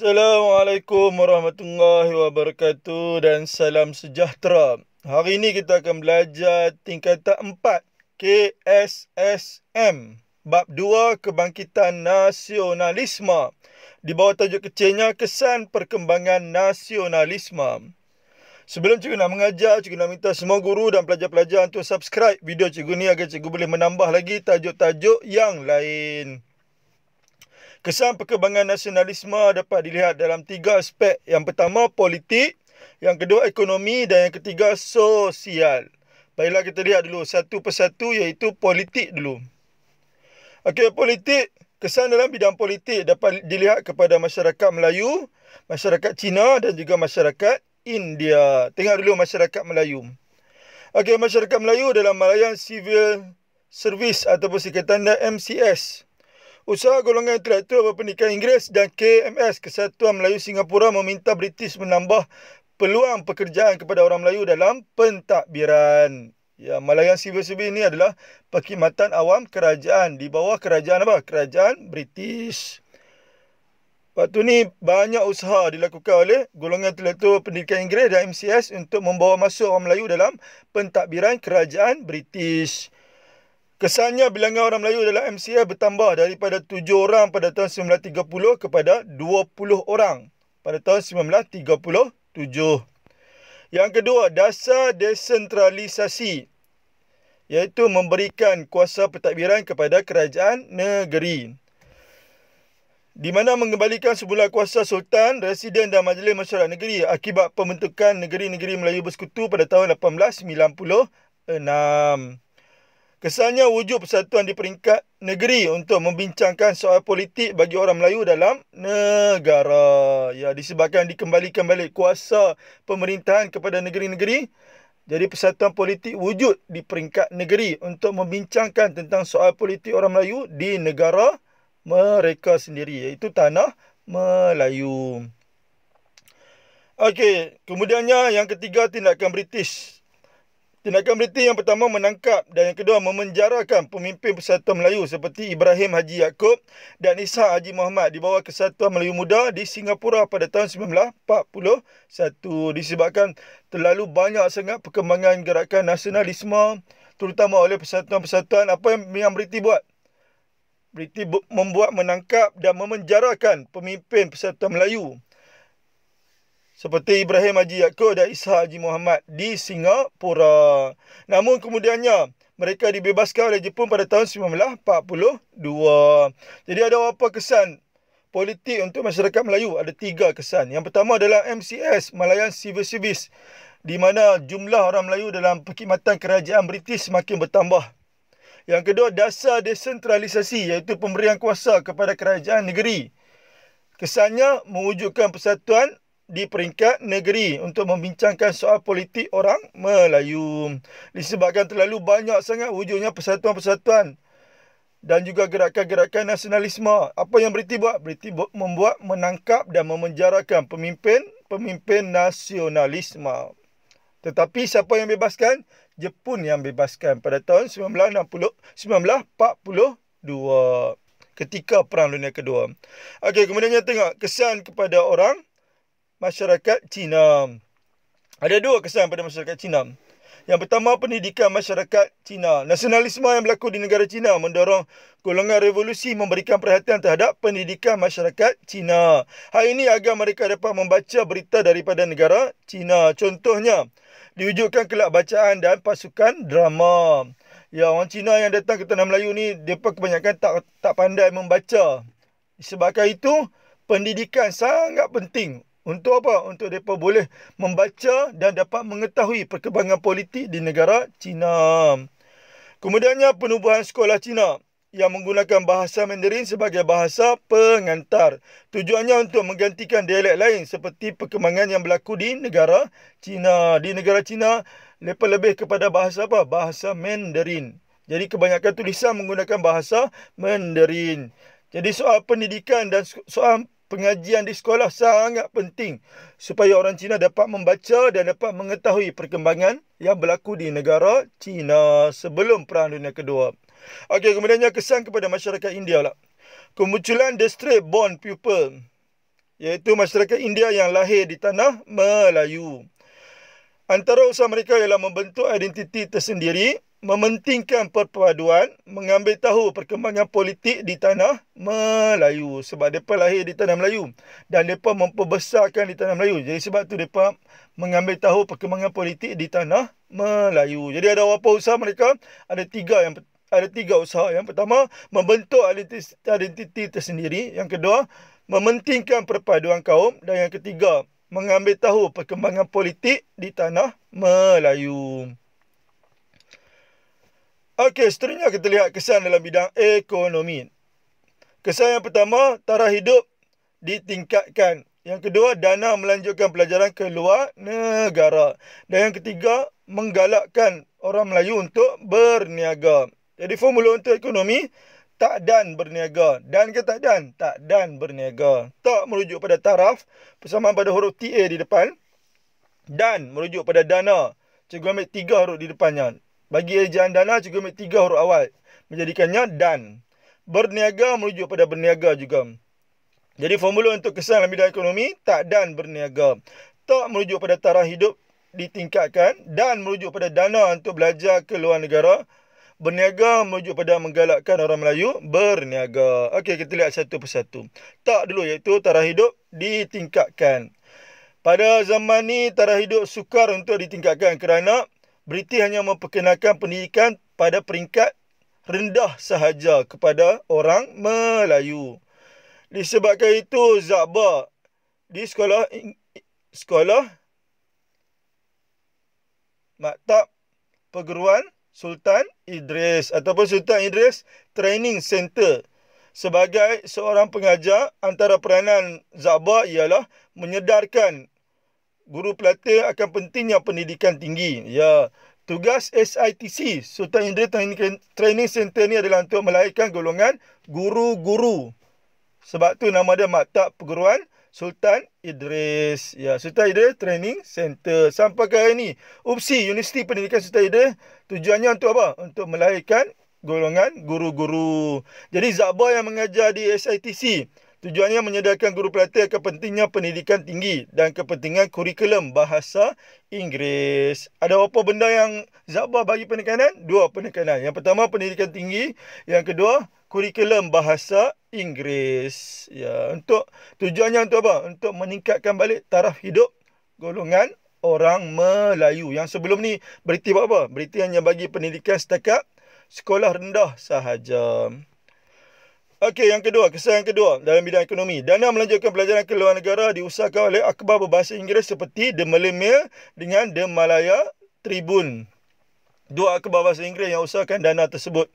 Assalamualaikum warahmatullahi wabarakatuh dan salam sejahtera. Hari ini kita akan belajar tingkatan 4 KSSM bab 2 kebangkitan nasionalisme. Di bawah tajuk kecilnya kesan perkembangan nasionalisme. Sebelum cikgu nak mengajar, cikgu nak minta semua guru dan pelajar-pelajar untuk subscribe video cikgu ni agar cikgu boleh menambah lagi tajuk-tajuk yang lain. Kesan perkembangan nasionalisme dapat dilihat dalam tiga aspek. Yang pertama, politik. Yang kedua, ekonomi. Dan yang ketiga, sosial. Baiklah kita lihat dulu satu persatu iaitu politik dulu. Okey, politik. Kesan dalam bidang politik dapat dilihat kepada masyarakat Melayu, masyarakat Cina dan juga masyarakat India. Tengok dulu masyarakat Melayu. Okey, masyarakat Melayu dalam Malayan Civil Service ataupun sekitar MCS. Usaha golongan intelektual berpendidikan Inggeris dan KMS Kesatuan Melayu Singapura meminta British menambah peluang pekerjaan kepada orang Melayu dalam pentadbiran. Ya, Malayan Civil Service ini adalah perkhidmatan awam kerajaan di bawah kerajaan apa? Kerajaan British. Waktu ni banyak usaha dilakukan oleh golongan intelektual pendidikan Inggeris dan MCS untuk membawa masuk orang Melayu dalam pentadbiran kerajaan British. Kesannya bilangan orang Melayu dalam MCA bertambah daripada 7 orang pada tahun 1930 kepada 20 orang pada tahun 1937. Yang kedua, dasar desentralisasi iaitu memberikan kuasa pentadbiran kepada kerajaan negeri. Di mana mengembalikan semula kuasa Sultan, Residen dan Majlis Masyarakat Negeri akibat pembentukan Negeri-Negeri Melayu Bersekutu pada tahun 1896. Kesannya wujud persatuan di peringkat negeri untuk membincangkan soal politik bagi orang Melayu dalam negara. Ya, disebabkan dikembalikan balik kuasa pemerintahan kepada negeri-negeri. Jadi persatuan politik wujud di peringkat negeri untuk membincangkan tentang soal politik orang Melayu di negara mereka sendiri iaitu tanah Melayu. Okey, kemudiannya yang ketiga tindakan British Tindakan Britain yang pertama menangkap dan yang kedua memenjarakan pemimpin Persatuan Melayu seperti Ibrahim Haji Yaakob dan Isa Haji Muhammad di bawah Kesatuan Melayu Muda di Singapura pada tahun 1941 disebabkan terlalu banyak sangat perkembangan gerakan nasionalisme terutama oleh persatuan-persatuan apa yang yang Britain buat? Britain membuat menangkap dan memenjarakan pemimpin Persatuan Melayu seperti Ibrahim Haji Yaakob dan Isa Haji Muhammad di Singapura. Namun kemudiannya, mereka dibebaskan oleh Jepun pada tahun 1942. Jadi ada apa kesan politik untuk masyarakat Melayu? Ada tiga kesan. Yang pertama adalah MCS, Malayan Civil Service. Di mana jumlah orang Melayu dalam perkhidmatan kerajaan British semakin bertambah. Yang kedua, dasar desentralisasi iaitu pemberian kuasa kepada kerajaan negeri. Kesannya mewujudkan persatuan di peringkat negeri untuk membincangkan soal politik orang Melayu. Disebabkan terlalu banyak sangat wujudnya persatuan-persatuan dan juga gerakan-gerakan nasionalisme. Apa yang beriti buat? beriti membuat menangkap dan memenjarakan pemimpin-pemimpin nasionalisme. Tetapi siapa yang bebaskan? Jepun yang bebaskan pada tahun 1960, 1942 ketika Perang Dunia Kedua. Okey, kemudiannya tengok kesan kepada orang masyarakat Cina. Ada dua kesan pada masyarakat Cina. Yang pertama pendidikan masyarakat Cina. Nasionalisme yang berlaku di negara Cina mendorong golongan revolusi memberikan perhatian terhadap pendidikan masyarakat Cina. Hal ini agar mereka dapat membaca berita daripada negara Cina. Contohnya, diwujudkan kelab bacaan dan pasukan drama. Ya, orang Cina yang datang ke tanah Melayu ni depa kebanyakan tak tak pandai membaca. Sebab itu, pendidikan sangat penting untuk apa? Untuk mereka boleh membaca dan dapat mengetahui perkembangan politik di negara China. Kemudiannya penubuhan sekolah China yang menggunakan bahasa Mandarin sebagai bahasa pengantar. Tujuannya untuk menggantikan dialek lain seperti perkembangan yang berlaku di negara China. Di negara China, mereka lebih kepada bahasa apa? Bahasa Mandarin. Jadi kebanyakan tulisan menggunakan bahasa Mandarin. Jadi soal pendidikan dan soal pengajian di sekolah sangat penting supaya orang Cina dapat membaca dan dapat mengetahui perkembangan yang berlaku di negara Cina sebelum Perang Dunia Kedua. Okey, kemudiannya kesan kepada masyarakat India lah. Kemunculan The Straight Born People iaitu masyarakat India yang lahir di tanah Melayu. Antara usaha mereka ialah membentuk identiti tersendiri mementingkan perpaduan, mengambil tahu perkembangan politik di tanah Melayu sebab mereka lahir di tanah Melayu dan mereka memperbesarkan di tanah Melayu. Jadi sebab tu mereka mengambil tahu perkembangan politik di tanah Melayu. Jadi ada apa usaha mereka? Ada tiga yang ada tiga usaha. Yang pertama, membentuk identiti tersendiri. Yang kedua, mementingkan perpaduan kaum. Dan yang ketiga, mengambil tahu perkembangan politik di tanah Melayu. Okey, seterusnya kita lihat kesan dalam bidang ekonomi. Kesan yang pertama, taraf hidup ditingkatkan. Yang kedua, dana melanjutkan pelajaran ke luar negara. Dan yang ketiga, menggalakkan orang Melayu untuk berniaga. Jadi formula untuk ekonomi, tak dan berniaga. Dan ke tak dan? Tak dan berniaga. Tak merujuk pada taraf persamaan pada huruf TA di depan. Dan merujuk pada dana. Cikgu ambil tiga huruf di depannya. Bagi ejaan dana juga ambil tiga huruf awal. Menjadikannya dan. Berniaga merujuk pada berniaga juga. Jadi formula untuk kesan dalam bidang ekonomi, tak dan berniaga. Tak merujuk pada taraf hidup ditingkatkan dan merujuk pada dana untuk belajar ke luar negara. Berniaga merujuk pada menggalakkan orang Melayu berniaga. Okey, kita lihat satu persatu. Tak dulu iaitu taraf hidup ditingkatkan. Pada zaman ni taraf hidup sukar untuk ditingkatkan kerana British hanya memperkenalkan pendidikan pada peringkat rendah sahaja kepada orang Melayu. Disebabkan itu, Zakba di sekolah sekolah maktab perguruan Sultan Idris ataupun Sultan Idris Training Center sebagai seorang pengajar antara peranan Zakba ialah menyedarkan Guru pelatih akan pentingnya pendidikan tinggi. Ya, tugas SITC, Sultan Indra Technical Training Center ni adalah untuk melahirkan golongan guru-guru. Sebab tu nama dia Maktab Perguruan Sultan Idris. Ya, Sultan Idris Training Center. Sampai ke hari ni, UPSI, Universiti Pendidikan Sultan Idris, tujuannya untuk apa? Untuk melahirkan golongan guru-guru. Jadi, Zabar yang mengajar di SITC, Tujuannya menyedarkan guru pelatih akan pentingnya pendidikan tinggi dan kepentingan kurikulum bahasa Inggeris. Ada apa benda yang Zabar bagi penekanan? Dua penekanan. Yang pertama pendidikan tinggi, yang kedua kurikulum bahasa Inggeris. Ya, untuk tujuannya untuk apa? Untuk meningkatkan balik taraf hidup golongan orang Melayu. Yang sebelum ni berita apa? Berita hanya bagi pendidikan setakat sekolah rendah sahaja. Okey, yang kedua, kesan yang kedua dalam bidang ekonomi. Dana melanjutkan pelajaran ke luar negara diusahakan oleh akhbar berbahasa Inggeris seperti The Malay Mail dengan The Malaya Tribune. Dua akhbar bahasa Inggeris yang usahakan dana tersebut.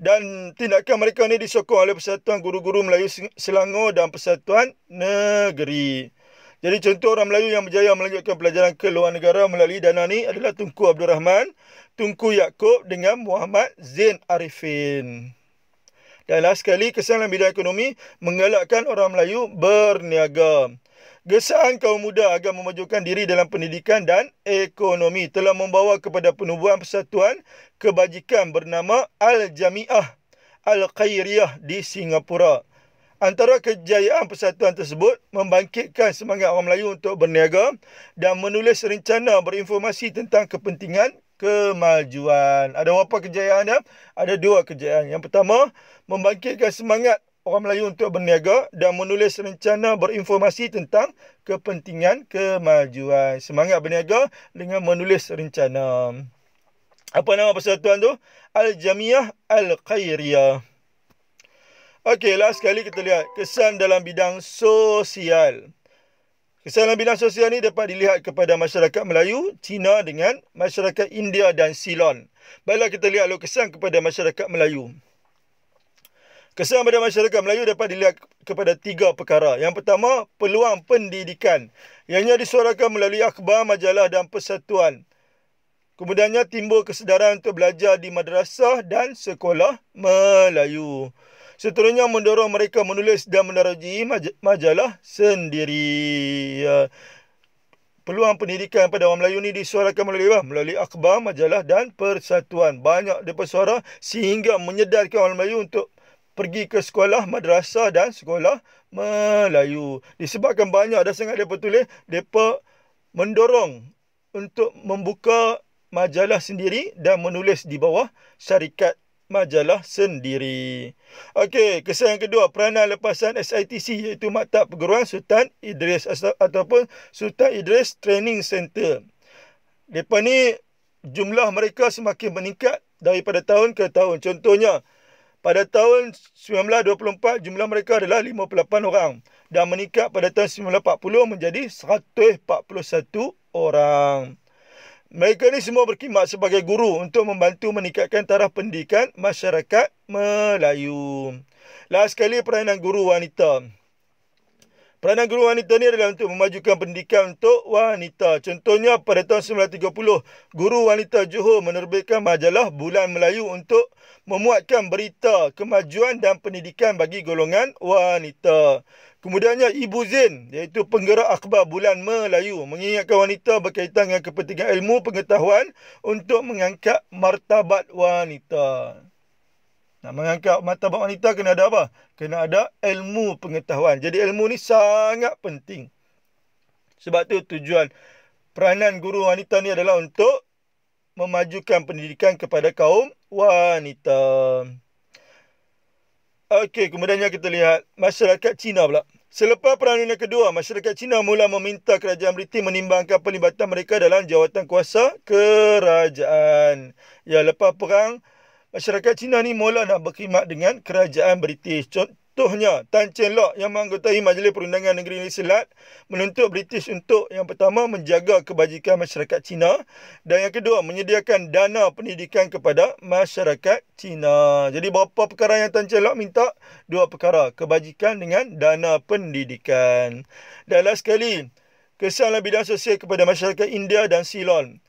Dan tindakan mereka ini disokong oleh Persatuan Guru-Guru Melayu Selangor dan Persatuan Negeri. Jadi contoh orang Melayu yang berjaya melanjutkan pelajaran ke luar negara melalui dana ini adalah Tunku Abdul Rahman, Tunku Yaakob dengan Muhammad Zain Arifin. Dan last sekali, kesan dalam bidang ekonomi menggalakkan orang Melayu berniaga. Gesaan kaum muda agar memajukan diri dalam pendidikan dan ekonomi telah membawa kepada penubuhan persatuan kebajikan bernama Al-Jami'ah Al-Qairiyah di Singapura. Antara kejayaan persatuan tersebut membangkitkan semangat orang Melayu untuk berniaga dan menulis rencana berinformasi tentang kepentingan kemajuan. Ada berapa kejayaan dia? Ya? Ada dua kejayaan. Yang pertama, membangkitkan semangat orang Melayu untuk berniaga dan menulis rencana berinformasi tentang kepentingan kemajuan. Semangat berniaga dengan menulis rencana. Apa nama persatuan tu? Al-Jamiah Al-Qairiyah. Okey, last sekali kita lihat kesan dalam bidang sosial. Kesalahan bidang sosial ini dapat dilihat kepada masyarakat Melayu, Cina dengan masyarakat India dan Ceylon. Baiklah kita lihat kesan kepada masyarakat Melayu. Kesan kepada masyarakat Melayu dapat dilihat kepada tiga perkara. Yang pertama, peluang pendidikan. yang Ianya disuarakan melalui akhbar, majalah dan persatuan. Kemudiannya timbul kesedaran untuk belajar di madrasah dan sekolah Melayu seterusnya mendorong mereka menulis dan menerjemahkan maj- majalah sendiri. Uh, peluang pendidikan pada orang Melayu ni disuarakan melalui apa? Melalui akhbar, majalah dan persatuan. Banyak depa suara sehingga menyedarkan orang Melayu untuk pergi ke sekolah madrasah dan sekolah Melayu. Disebabkan banyak ada sangat depa tulis, depa mendorong untuk membuka majalah sendiri dan menulis di bawah syarikat majalah sendiri. Okey, kesan yang kedua, peranan lepasan SITC iaitu Maktab Perguruan Sultan Idris ataupun Sultan Idris Training Centre. Depa ni jumlah mereka semakin meningkat daripada tahun ke tahun. Contohnya, pada tahun 1924 jumlah mereka adalah 58 orang dan meningkat pada tahun 1940 menjadi 141 orang. Mereka ni semua berkhidmat sebagai guru untuk membantu meningkatkan taraf pendidikan masyarakat Melayu. Last sekali peranan guru wanita. Peranan guru wanita ni adalah untuk memajukan pendidikan untuk wanita. Contohnya pada tahun 1930, guru wanita Johor menerbitkan majalah Bulan Melayu untuk memuatkan berita kemajuan dan pendidikan bagi golongan wanita. Kemudiannya Ibu Zain iaitu penggerak akhbar Bulan Melayu mengingatkan wanita berkaitan dengan kepentingan ilmu pengetahuan untuk mengangkat martabat wanita. Nak mengangkat martabat wanita kena ada apa? Kena ada ilmu pengetahuan. Jadi ilmu ni sangat penting. Sebab tu tujuan peranan guru wanita ni adalah untuk memajukan pendidikan kepada kaum wanita. Okey, kemudiannya kita lihat masyarakat Cina pula. Selepas Perang Dunia Kedua, masyarakat Cina mula meminta kerajaan Britain menimbangkan pelibatan mereka dalam jawatan kuasa kerajaan. Ya, lepas perang, masyarakat Cina ni mula nak berkhidmat dengan kerajaan British. Contohnya, Tan Cheng Lok yang menggotai Majlis Perundangan Negeri Negeri Selat menuntut British untuk yang pertama menjaga kebajikan masyarakat Cina dan yang kedua menyediakan dana pendidikan kepada masyarakat Cina. Jadi berapa perkara yang Tan Cheng Lok minta? Dua perkara, kebajikan dengan dana pendidikan. Dan last sekali, kesan bidang sosial kepada masyarakat India dan Ceylon.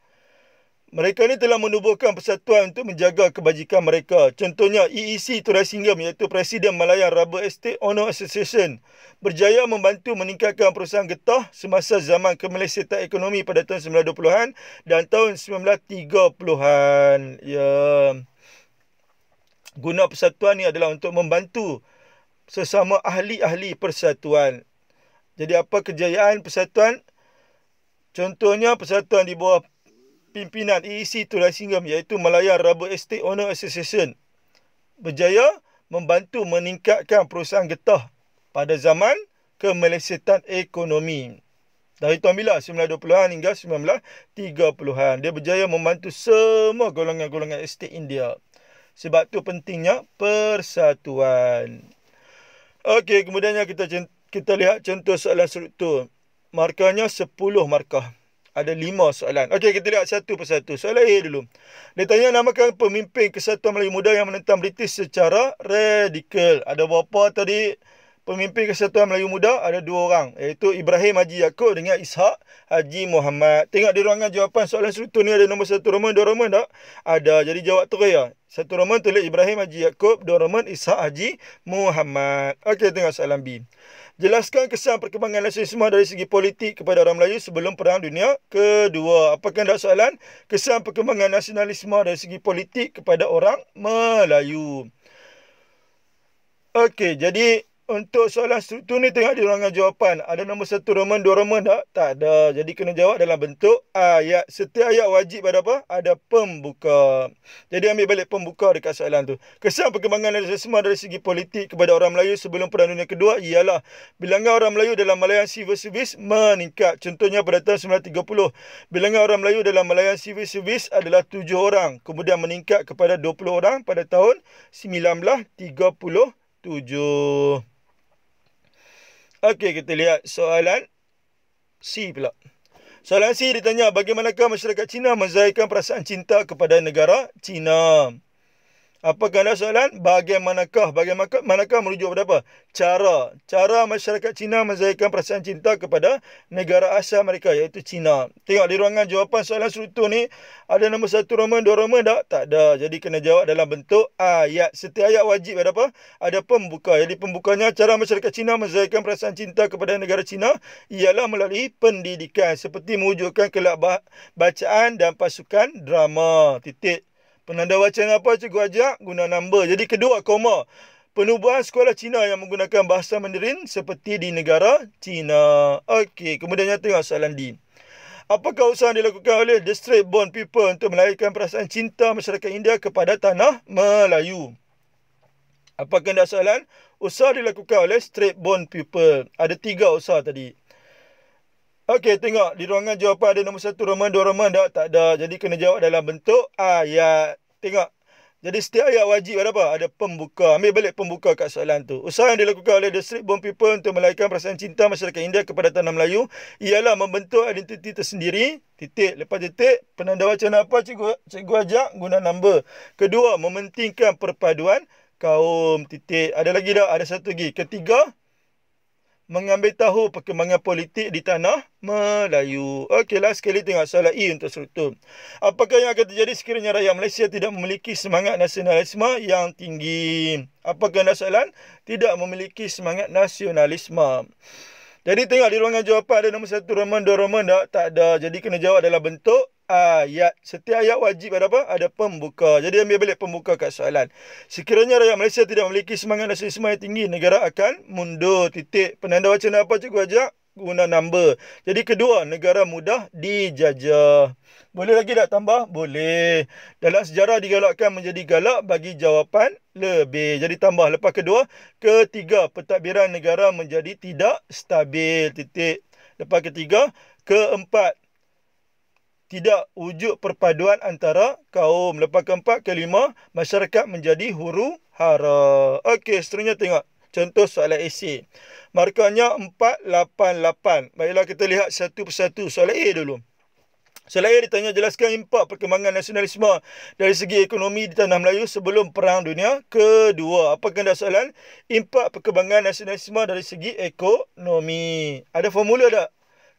Mereka ini telah menubuhkan persatuan untuk menjaga kebajikan mereka. Contohnya EEC Turaisingam iaitu Presiden Malaya Rubber Estate Owner Association berjaya membantu meningkatkan perusahaan getah semasa zaman kemelesetan ekonomi pada tahun 1920-an dan tahun 1930-an. Ya. Guna persatuan ini adalah untuk membantu sesama ahli-ahli persatuan. Jadi apa kejayaan persatuan? Contohnya persatuan di bawah pimpinan EEC Tulai Singam iaitu Malaya Rubber Estate Owner Association berjaya membantu meningkatkan perusahaan getah pada zaman kemelesetan ekonomi. Dari tahun bila? 1920-an hingga 1930-an. Dia berjaya membantu semua golongan-golongan estate India. Sebab tu pentingnya persatuan. Okey, kemudiannya kita kita lihat contoh soalan struktur. Markahnya 10 markah ada lima soalan. Okey, kita lihat satu persatu. Soalan A dulu. Dia tanya namakan pemimpin kesatuan Melayu Muda yang menentang British secara radikal. Ada berapa tadi pemimpin kesatuan Melayu Muda? Ada dua orang. Iaitu Ibrahim Haji Yaakob dengan Ishak Haji Muhammad. Tengok di ruangan jawapan soalan serutu ni ada nombor satu Roman, dua Roman tak? Ada. Jadi jawab terakhir. Ya. Satu Roman tulis Ibrahim Haji Yaakob, dua Roman Ishak Haji Muhammad. Okey, tengok soalan B. Jelaskan kesan perkembangan nasionalisme dari segi politik kepada orang Melayu sebelum Perang Dunia Kedua, apakah anda soalan? Kesan perkembangan nasionalisme dari segi politik kepada orang Melayu Okey, jadi untuk soalan struktur ni tengok di ruangan jawapan. Ada nombor satu roman, dua roman tak? Tak ada. Jadi kena jawab dalam bentuk ayat. Setiap ayat wajib ada apa? Ada pembuka. Jadi ambil balik pembuka dekat soalan tu. Kesan perkembangan semua dari segi politik kepada orang Melayu sebelum Perang Dunia Kedua ialah bilangan orang Melayu dalam Malayan Civil Service meningkat. Contohnya pada tahun 1930, bilangan orang Melayu dalam Malayan Civil Service adalah tujuh orang. Kemudian meningkat kepada dua puluh orang pada tahun 1937. Tujuh. Okey, kita lihat soalan C pula. Soalan C ditanya, bagaimanakah masyarakat Cina menzahirkan perasaan cinta kepada negara Cina? Apa ganda soalan? Bagaimanakah? Bagaimanakah? Manakah merujuk pada apa? Cara. Cara masyarakat Cina menzahirkan perasaan cinta kepada negara asal mereka iaitu Cina. Tengok di ruangan jawapan soalan struktur ni. Ada nombor satu Roman, dua Roman tak? Tak ada. Jadi kena jawab dalam bentuk ayat. Setiap ayat wajib ada apa? Ada pembuka. Jadi pembukanya cara masyarakat Cina menzahirkan perasaan cinta kepada negara Cina ialah melalui pendidikan. Seperti mewujudkan kelak bacaan dan pasukan drama. Titik. Penanda wacana apa cikgu ajak? Guna number. Jadi kedua koma. Penubuhan sekolah Cina yang menggunakan bahasa Mandarin seperti di negara Cina. Okey, kemudian tengok soalan D. Apakah usaha yang dilakukan oleh The Straight Bond People untuk melahirkan perasaan cinta masyarakat India kepada tanah Melayu? Apakah anda soalan? Usaha dilakukan oleh Straight Bond People. Ada tiga usaha tadi. Okey, tengok di ruangan jawapan ada nombor satu Roman, dua Roman tak? Tak ada. Jadi kena jawab dalam bentuk ayat. Tengok. Jadi setiap ayat wajib ada apa? Ada pembuka. Ambil balik pembuka kat soalan tu. Usaha yang dilakukan oleh The Street Bomb People untuk melahirkan perasaan cinta masyarakat India kepada tanah Melayu ialah membentuk identiti tersendiri. Titik. Lepas titik, penanda wacana apa cikgu, cikgu ajak? Guna nombor Kedua, mementingkan perpaduan kaum. Titik. Ada lagi tak? Ada satu lagi. Ketiga, mengambil tahu perkembangan politik di tanah Melayu. Okeylah sekali tengok soalan E untuk struktur. Apakah yang akan terjadi sekiranya rakyat Malaysia tidak memiliki semangat nasionalisme yang tinggi? Apakah soalan? Tidak memiliki semangat nasionalisme. Jadi tengok di ruangan jawapan ada nombor satu roman, dua roman tak? Tak ada. Jadi kena jawab dalam bentuk ayat. Setiap ayat wajib ada apa? Ada pembuka. Jadi ambil balik pembuka kat soalan. Sekiranya rakyat Malaysia tidak memiliki semangat nasionalisme yang tinggi, negara akan mundur. Titik. Penanda wacana apa cikgu ajak? guna number. Jadi kedua, negara mudah dijajah. Boleh lagi tak tambah? Boleh. Dalam sejarah digalakkan menjadi galak bagi jawapan lebih. Jadi tambah. Lepas kedua, ketiga, pentadbiran negara menjadi tidak stabil. Titik. Lepas ketiga, keempat, tidak wujud perpaduan antara kaum. Lepas keempat, kelima, masyarakat menjadi huru hara. Okey, seterusnya tengok. Contoh soalan AC. Markahnya 488. Baiklah kita lihat satu persatu soalan A dulu. Soalan A ditanya jelaskan impak perkembangan nasionalisme dari segi ekonomi di tanah Melayu sebelum Perang Dunia Kedua. Apa kena soalan? Impak perkembangan nasionalisme dari segi ekonomi. Ada formula tak?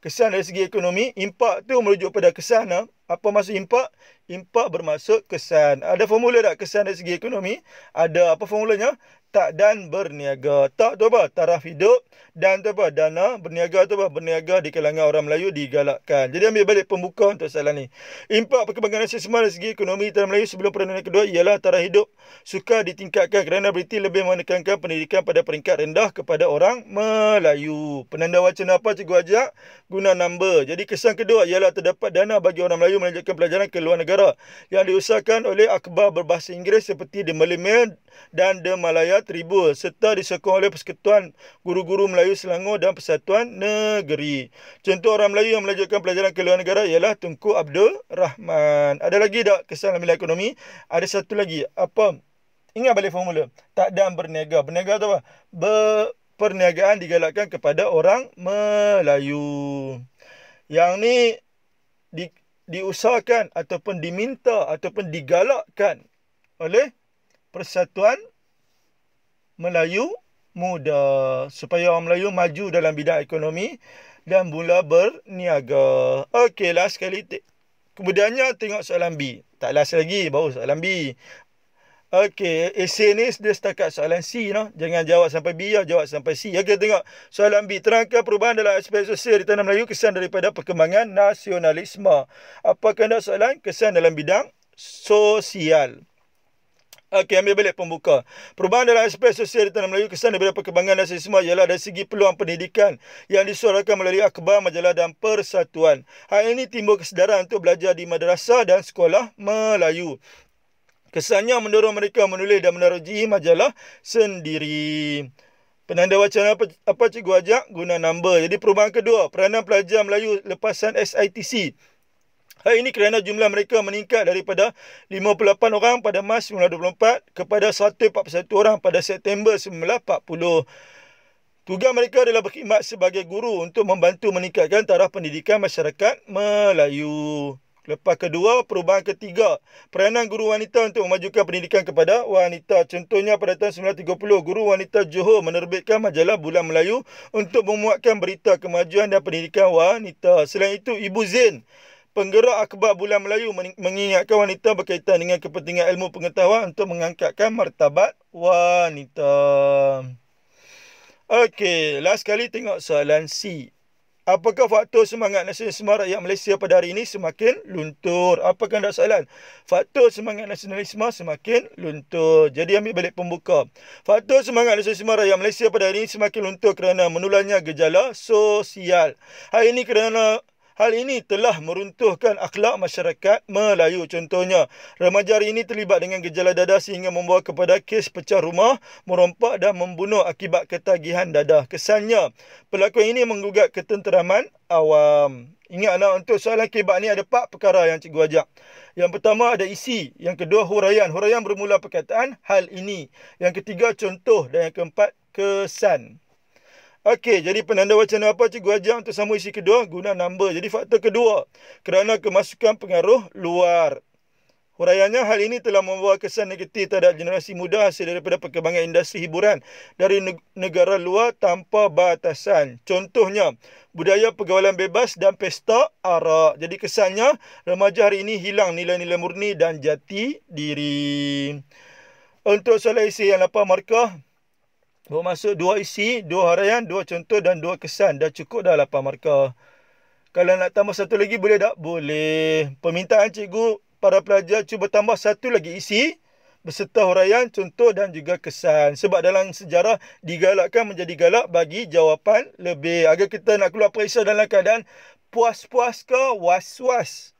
Kesan dari segi ekonomi, impak tu merujuk pada kesan. Ha? Apa maksud impak? Impak bermaksud kesan. Ada formula tak kesan dari segi ekonomi? Ada. Apa formulanya? tak dan berniaga. Tak tu apa? Taraf hidup dan tu apa? Dana berniaga tu apa? Berniaga di kalangan orang Melayu digalakkan. Jadi ambil balik pembuka untuk soalan ni. Impak perkembangan nasib semua dari segi ekonomi tanah Melayu sebelum Perdana Negeri Kedua ialah taraf hidup suka ditingkatkan kerana berita lebih menekankan pendidikan pada peringkat rendah kepada orang Melayu. Penanda wacana apa cikgu ajak? Guna number. Jadi kesan kedua ialah terdapat dana bagi orang Melayu melanjutkan pelajaran ke luar negara yang diusahakan oleh akhbar berbahasa Inggeris seperti The Melimed dan The Malaya Tribus serta disokong oleh Persekutuan Guru-Guru Melayu Selangor dan Persatuan Negeri. Contoh orang Melayu yang melanjutkan pelajaran ke luar negara ialah Tunku Abdul Rahman. Ada lagi tak kesan dalam nilai ekonomi? Ada satu lagi. Apa? Ingat balik formula. Tak dan berniaga. Berniaga tu apa? Perniagaan digalakkan kepada orang Melayu. Yang ni di, diusahakan ataupun diminta ataupun digalakkan oleh Persatuan Melayu Muda supaya orang Melayu maju dalam bidang ekonomi dan mula berniaga. Okey, lah sekali. Kemudiannya tengok soalan B. Tak last lagi, baru soalan B. Okey, esay ni dia setakat soalan C. No? Jangan jawab sampai B, ya. jawab sampai C. Okey, tengok soalan B. Terangkan perubahan dalam aspek sosial di tanah Melayu kesan daripada perkembangan nasionalisme. Apakah anda soalan kesan dalam bidang Sosial. Okey, ambil balik pembuka. Perubahan dalam aspek sosial di Tanah Melayu kesan daripada perkembangan dan sesama ialah dari segi peluang pendidikan yang disuarakan melalui akhbar, majalah dan persatuan. Hal ini timbul kesedaran untuk belajar di madrasah dan sekolah Melayu. Kesannya mendorong mereka menulis dan menaraji majalah sendiri. Penanda wacana apa, apa cikgu ajak? Guna nombor. Jadi perubahan kedua, peranan pelajar Melayu lepasan SITC. Hal ini kerana jumlah mereka meningkat daripada 58 orang pada Mac 1924 kepada 141 orang pada September 1940. Tugas mereka adalah berkhidmat sebagai guru untuk membantu meningkatkan taraf pendidikan masyarakat Melayu. Lepas kedua, perubahan ketiga, peranan guru wanita untuk memajukan pendidikan kepada wanita. Contohnya pada tahun 1930, guru wanita Johor menerbitkan majalah Bulan Melayu untuk memuatkan berita kemajuan dan pendidikan wanita. Selain itu, Ibu Zain penggerak akhbar bulan Melayu mengingatkan wanita berkaitan dengan kepentingan ilmu pengetahuan untuk mengangkatkan martabat wanita. Okey, last kali tengok soalan C. Apakah faktor semangat nasionalisme rakyat Malaysia pada hari ini semakin luntur? Apakah anda soalan? Faktor semangat nasionalisme semakin luntur. Jadi ambil balik pembuka. Faktor semangat nasionalisme rakyat Malaysia pada hari ini semakin luntur kerana menulanya gejala sosial. Hari ini kerana Hal ini telah meruntuhkan akhlak masyarakat Melayu contohnya. Remaja hari ini terlibat dengan gejala dadah sehingga membawa kepada kes pecah rumah, merompak dan membunuh akibat ketagihan dadah. Kesannya, pelakon ini menggugat ketenteraman awam. Ingatlah untuk soalan kebab ni ada empat perkara yang cikgu ajak. Yang pertama ada isi. Yang kedua huraian. Huraian bermula perkataan hal ini. Yang ketiga contoh. Dan yang keempat kesan. Okey, jadi penanda wacana apa Cikgu ajar untuk sama isi kedua? Guna nombor Jadi faktor kedua, kerana kemasukan pengaruh luar. Huraiannya, hal ini telah membawa kesan negatif terhadap generasi muda hasil daripada perkembangan industri hiburan dari negara luar tanpa batasan. Contohnya, budaya pergaulan bebas dan pesta arak. Jadi kesannya, remaja hari ini hilang nilai-nilai murni dan jati diri. Untuk soalan isi yang 8 markah, masuk dua isi, dua harian, dua contoh dan dua kesan. Dah cukup dah lapan markah. Kalau nak tambah satu lagi boleh tak? Boleh. Permintaan cikgu para pelajar cuba tambah satu lagi isi beserta huraian, contoh dan juga kesan. Sebab dalam sejarah digalakkan menjadi galak bagi jawapan lebih. Agar kita nak keluar perisa dalam keadaan puas-puas ke was-was.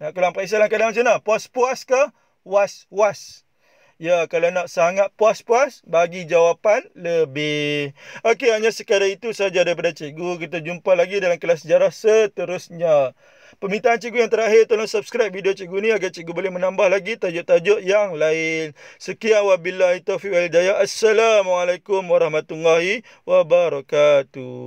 Nak keluar perisa dalam keadaan macam mana? Puas-puas ke was-was. Ya, kalau nak sangat puas-puas, bagi jawapan lebih. Okey, hanya sekadar itu sahaja daripada cikgu. Kita jumpa lagi dalam kelas sejarah seterusnya. Permintaan cikgu yang terakhir, tolong subscribe video cikgu ni agar cikgu boleh menambah lagi tajuk-tajuk yang lain. Sekian wabillahi taufiq wal hidayah. Assalamualaikum warahmatullahi wabarakatuh.